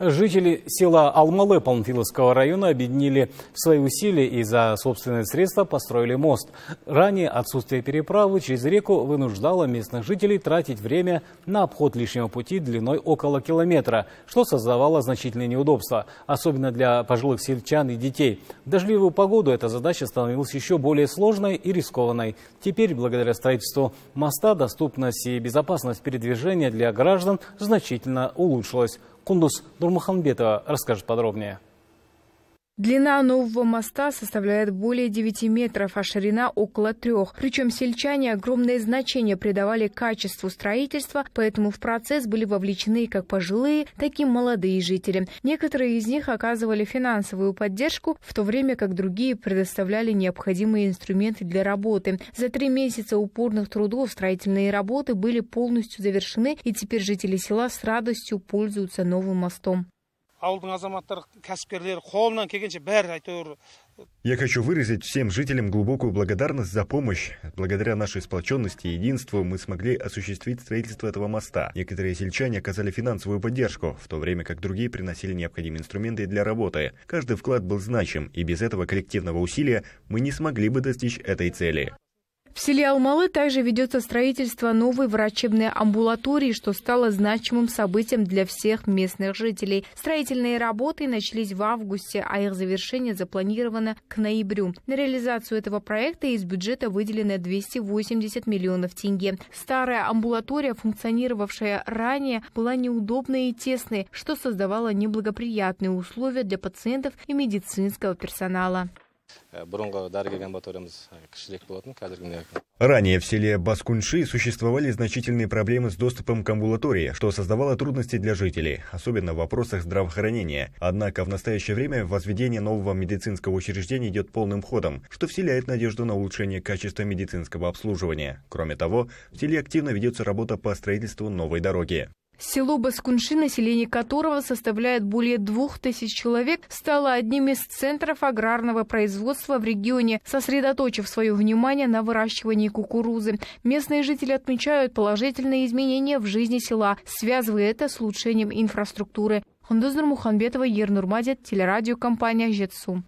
Жители села Алмалы Панфиловского района объединили свои усилия и за собственные средства построили мост. Ранее отсутствие переправы через реку вынуждало местных жителей тратить время на обход лишнего пути длиной около километра, что создавало значительные неудобства, особенно для пожилых сельчан и детей. В дождливую погоду эта задача становилась еще более сложной и рискованной. Теперь, благодаря строительству моста, доступность и безопасность передвижения для граждан значительно улучшилась. Кундус Нурмуханбетова расскажет подробнее. Длина нового моста составляет более 9 метров, а ширина около трех. Причем сельчане огромное значение придавали качеству строительства, поэтому в процесс были вовлечены как пожилые, так и молодые жители. Некоторые из них оказывали финансовую поддержку, в то время как другие предоставляли необходимые инструменты для работы. За три месяца упорных трудов строительные работы были полностью завершены, и теперь жители села с радостью пользуются новым мостом ауылдың азаматтары кәсіпкерлері қолынан келгенше бәрі әйтеуір я хочу выразить всем жителям глубокую благодарность за помощь. Благодаря нашей сплоченности и единству мы смогли осуществить строительство этого моста. Некоторые сельчане оказали финансовую поддержку, в то время как другие приносили необходимые инструменты для работы. Каждый вклад был значим, и без этого коллективного усилия мы не смогли бы достичь этой цели. В селе Алмалы также ведется строительство новой врачебной амбулатории, что стало значимым событием для всех местных жителей. Строительные работы начались в августе, а их завершение запланировано к ноябрю. На реализацию этого проекта из бюджета выделено 280 миллионов тенге. Старая амбулатория, функционировавшая ранее, была неудобной и тесной, что создавало неблагоприятные условия для пациентов и медицинского персонала. Э, э, Ранее в селе Баскунши существовали значительные проблемы с доступом к амбулатории, что создавало трудности для жителей, особенно в вопросах здравоохранения. Однако в настоящее время возведение нового медицинского учреждения идет полным ходом, что вселяет надежду на улучшение качества медицинского обслуживания. Кроме того, в селе активно ведется работа по строительству новой дороги. Село Баскунши, население которого составляет более двух тысяч человек, стало одним из центров аграрного производства в регионе, сосредоточив свое внимание на выращивании кукурузы. Местные жители отмечают положительные изменения в жизни села, связывая это с улучшением инфраструктуры. Хундузнур Муханбетова, Ернур Мадет, телерадиокомпания «Жетсу».